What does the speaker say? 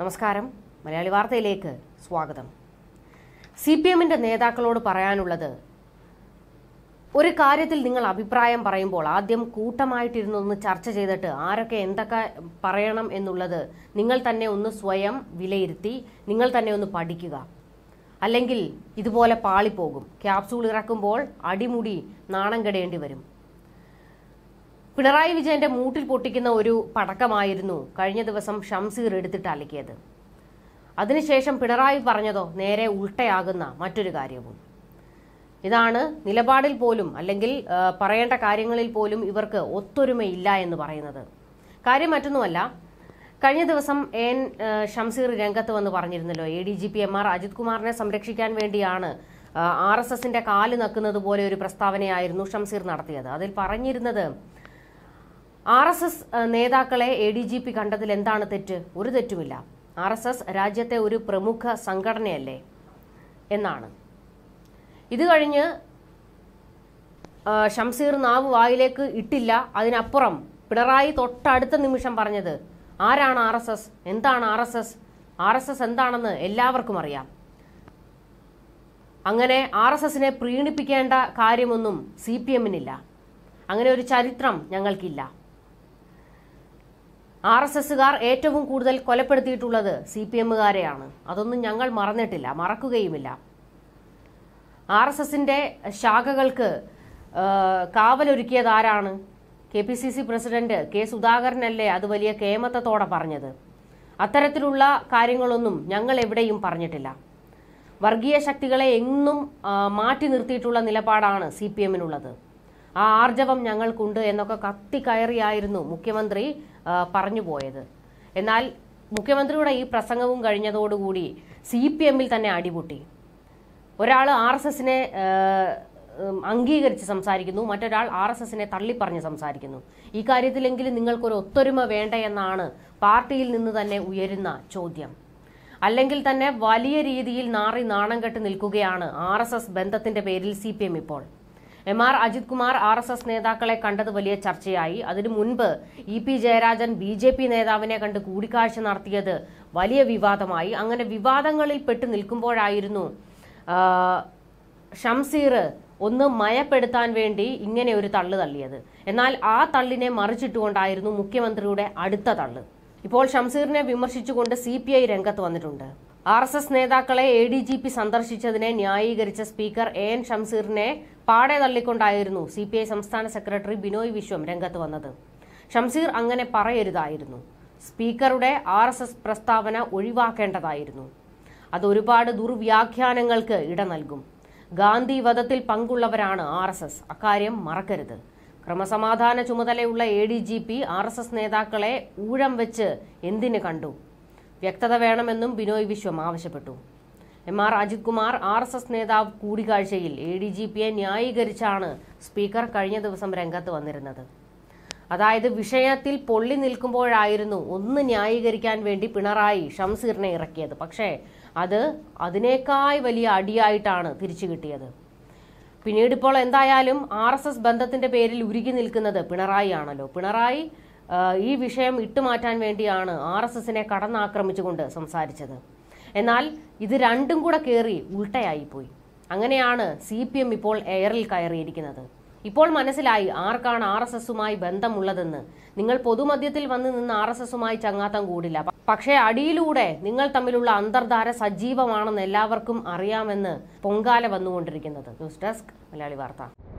നമസ്കാരം മലയാളി വാർത്തയിലേക്ക് സ്വാഗതം സി പി എമ്മിൻ്റെ നേതാക്കളോട് പറയാനുള്ളത് ഒരു കാര്യത്തിൽ നിങ്ങൾ അഭിപ്രായം പറയുമ്പോൾ ആദ്യം കൂട്ടമായിട്ടിരുന്നൊന്ന് ചർച്ച ചെയ്തിട്ട് ആരൊക്കെ എന്തൊക്കെ പറയണം എന്നുള്ളത് നിങ്ങൾ തന്നെ ഒന്ന് സ്വയം വിലയിരുത്തി നിങ്ങൾ തന്നെ ഒന്ന് പഠിക്കുക അല്ലെങ്കിൽ ഇതുപോലെ പാളിപ്പോകും ക്യാപ്സൂൾ ഇറക്കുമ്പോൾ അടിമുടി നാണം കെടേണ്ടി വരും പിണറായി വിജയന്റെ മൂട്ടിൽ പൊട്ടിക്കുന്ന ഒരു പടക്കമായിരുന്നു കഴിഞ്ഞ ദിവസം ഷംസീർ എടുത്തിട്ട് അലക്കിയത് അതിനുശേഷം പിണറായി പറഞ്ഞതോ നേരെ ഉൾട്ടയാകുന്ന മറ്റൊരു കാര്യവും ഇതാണ് നിലപാടിൽ പോലും അല്ലെങ്കിൽ പറയേണ്ട കാര്യങ്ങളിൽ പോലും ഇവർക്ക് ഒത്തൊരുമയില്ല എന്ന് പറയുന്നത് കാര്യം മറ്റൊന്നുമല്ല കഴിഞ്ഞ ദിവസം എൻ ഷംസീർ രംഗത്ത് വന്ന് പറഞ്ഞിരുന്നല്ലോ A D G P M R Ajith കുമാറിനെ സംരക്ഷിക്കാൻ വേണ്ടിയാണ് ആർ എസ് എസിന്റെ കാല് നക്കുന്നത് പോലെ ഒരു പ്രസ്താവനയായിരുന്നു ഷംസീർ നടത്തിയത് അതിൽ പറഞ്ഞിരുന്നത് ആർ എസ് എസ് നേതാക്കളെ എ ഡി ജി പി കണ്ടതിൽ എന്താണ് തെറ്റ് ഒരു തെറ്റുമില്ല ആർ എസ് എസ് രാജ്യത്തെ ഒരു പ്രമുഖ സംഘടനയല്ലേ എന്നാണ് ഇത് കഴിഞ്ഞ് ഷംസീർ നാവ് വായിലേക്ക് ഇട്ടില്ല അതിനപ്പുറം പിണറായി തൊട്ടടുത്ത നിമിഷം പറഞ്ഞത് ആരാണ് ആർ എസ് എസ് എന്താണ് R S S R S S എന്താണെന്ന് എല്ലാവർക്കും അറിയാം അങ്ങനെ ആർ എസ് എസിനെ പ്രീണിപ്പിക്കേണ്ട കാര്യമൊന്നും സി പി എമ്മിനില്ല അങ്ങനെ ഒരു ചരിത്രം ഞങ്ങൾക്കില്ല ആർ എസ് എസുകാർ ഏറ്റവും കൂടുതൽ കൊലപ്പെടുത്തിയിട്ടുള്ളത് സി പി എമ്മുകാരെയാണ് അതൊന്നും ഞങ്ങൾ മറന്നിട്ടില്ല മറക്കുകയുമില്ല ആർ എസ് എസിൻ്റെ ശാഖകൾക്ക് കാവലൊരുക്കിയതാരാണ് ആരാണ് K P C C president K സുധാകരനല്ലേ അത് വലിയ കേമത്തത്തോടെ പറഞ്ഞത് അത്തരത്തിലുള്ള കാര്യങ്ങളൊന്നും ഞങ്ങൾ എവിടെയും പറഞ്ഞിട്ടില്ല വർഗീയ ശക്തികളെ എന്നും മാറ്റി നിർത്തിയിട്ടുള്ള നിലപാടാണ് സി പി എമ്മിനുള്ളത് ആ ആർജവം ഞങ്ങൾക്കുണ്ട് എന്നൊക്കെ കയറിയായിരുന്നു മുഖ്യമന്ത്രി പറഞ്ഞു പോയത് എന്നാൽ മുഖ്യമന്ത്രിയുടെ ഈ പ്രസംഗവും കഴിഞ്ഞതോടുകൂടി സി പി എമ്മിൽ തന്നെ അടിപൊട്ടി ഒരാൾ ആർ എസ് എസിനെ അംഗീകരിച്ച് സംസാരിക്കുന്നു മറ്റൊരാൾ ആർ എസ് എസിനെ തള്ളിപ്പറഞ്ഞ് സംസാരിക്കുന്നു ഇക്കാര്യത്തിലെങ്കിലും നിങ്ങൾക്കൊരു ഒത്തൊരുമ വേണ്ട എന്നാണ് പാർട്ടിയിൽ നിന്ന് തന്നെ ഉയരുന്ന ചോദ്യം അല്ലെങ്കിൽ തന്നെ വലിയ രീതിയിൽ നാറി നാണം കെട്ട് നിൽക്കുകയാണ് ആർ ബന്ധത്തിന്റെ പേരിൽ സി ഇപ്പോൾ M R Ajith Kumar R S S നേതാക്കളെ കണ്ടത് വലിയ ചർച്ചയായി അതിനു മുൻപ് E P Jayarajan B J P നേതാവിനെ കണ്ട് കൂടിക്കാഴ്ച നടത്തിയത് വലിയ വിവാദമായി അങ്ങനെ വിവാദങ്ങളിൽ പെട്ട് നിൽക്കുമ്പോഴായിരുന്നു ഷംസീർ ഒന്ന് മയപ്പെടുത്താൻ വേണ്ടി ഇങ്ങനെ ഒരു തള്ളു തള്ളിയത് എന്നാൽ ആ തള്ളിനെ മറിച്ചിട്ടുകൊണ്ടായിരുന്നു മുഖ്യമന്ത്രിയുടെ അടുത്ത തള്ളു ഇപ്പോൾ ഷംസീറിനെ വിമർശിച്ചുകൊണ്ട് സി പി ഐ രംഗത്ത് വന്നിട്ടുണ്ട് ആർ എസ് എസ് നേതാക്കളെ എ ഡി ജി പി സന്ദർശിച്ചതിനെ ന്യായീകരിച്ച സ്പീക്കർ എ എൻ ഷംസീറിനെ പാടെ തള്ളിക്കൊണ്ടായിരുന്നു സി പി ഐ സംസ്ഥാന സെക്രട്ടറി ബിനോയ് വിശ്വം രംഗത്ത് വന്നത് ഷംസീർ അങ്ങനെ പറയരുതായിരുന്നു സ്പീക്കറുടെ ആർ എസ് എസ് പ്രസ്താവന ഒഴിവാക്കേണ്ടതായിരുന്നു അത് ഒരുപാട് ദുർവ്യാഖ്യാനങ്ങൾക്ക് ഇട നൽകും ഗാന്ധി വധത്തിൽ പങ്കുള്ളവരാണ് ആർ എസ് എസ് അക്കാര്യം മറക്കരുത് ക്രമസമാധാന ചുമതലയുള്ള A D G P R S S നേതാക്കളെ ഊഴം വെച്ച് എന്തിന് കണ്ടു വ്യക്തത വേണമെന്നും ബിനോയ് വിശ്വം ആവശ്യപ്പെട്ടു M R Ajith Kumar R S S നേതാവ് കൂടിക്കാഴ്ചയിൽ എ ഡി ജി പിയെ ന്യായീകരിച്ചാണ് സ്പീക്കർ കഴിഞ്ഞ ദിവസം രംഗത്ത് വന്നിരുന്നത് അതായത് വിഷയത്തിൽ പൊള്ളി നിൽക്കുമ്പോഴായിരുന്നു ഒന്ന് ന്യായീകരിക്കാൻ വേണ്ടി പിണറായി ഷംസീറിനെ ഇറക്കിയത് പക്ഷേ അത് അതിനേക്കാൾ വലിയ അടിയായിട്ടാണ് തിരിച്ചു കിട്ടിയത് പിന്നീട് ഇപ്പോൾ എന്തായാലും ആർ എസ് എസ് ബന്ധത്തിന്റെ പേരിൽ ഉരുകി നിൽക്കുന്നത് പിണറായി ആണല്ലോ പിണറായി ഈ വിഷയം ഇട്ടുമാറ്റാൻ വേണ്ടിയാണ് ആർ എസ് എസിനെ കടന്നാക്രമിച്ചുകൊണ്ട് സംസാരിച്ചത് എന്നാൽ ഇത് രണ്ടും കൂടെ കയറി ഉൾട്ടയായിപ്പോയി പോയി അങ്ങനെയാണ് സി പി എം ഇപ്പോൾ എയറിൽ കയറിയിരിക്കുന്നത് ഇപ്പോൾ മനസ്സിലായി ആർക്കാണ് ആർ എസ് എസുമായി ബന്ധമുള്ളതെന്ന് നിങ്ങൾ പൊതുമധ്യത്തിൽ വന്ന് നിന്ന് ആർ എസ് എസുമായി ചങ്ങാത്തം കൂടില്ല പക്ഷേ അടിയിലൂടെ നിങ്ങൾ തമ്മിലുള്ള അന്തർധാര സജീവമാണെന്ന് എല്ലാവർക്കും അറിയാമെന്ന് പൊങ്കാല വന്നുകൊണ്ടിരിക്കുന്നത് ന്യൂസ് ഡെസ്ക് മലയാളി വാർത്ത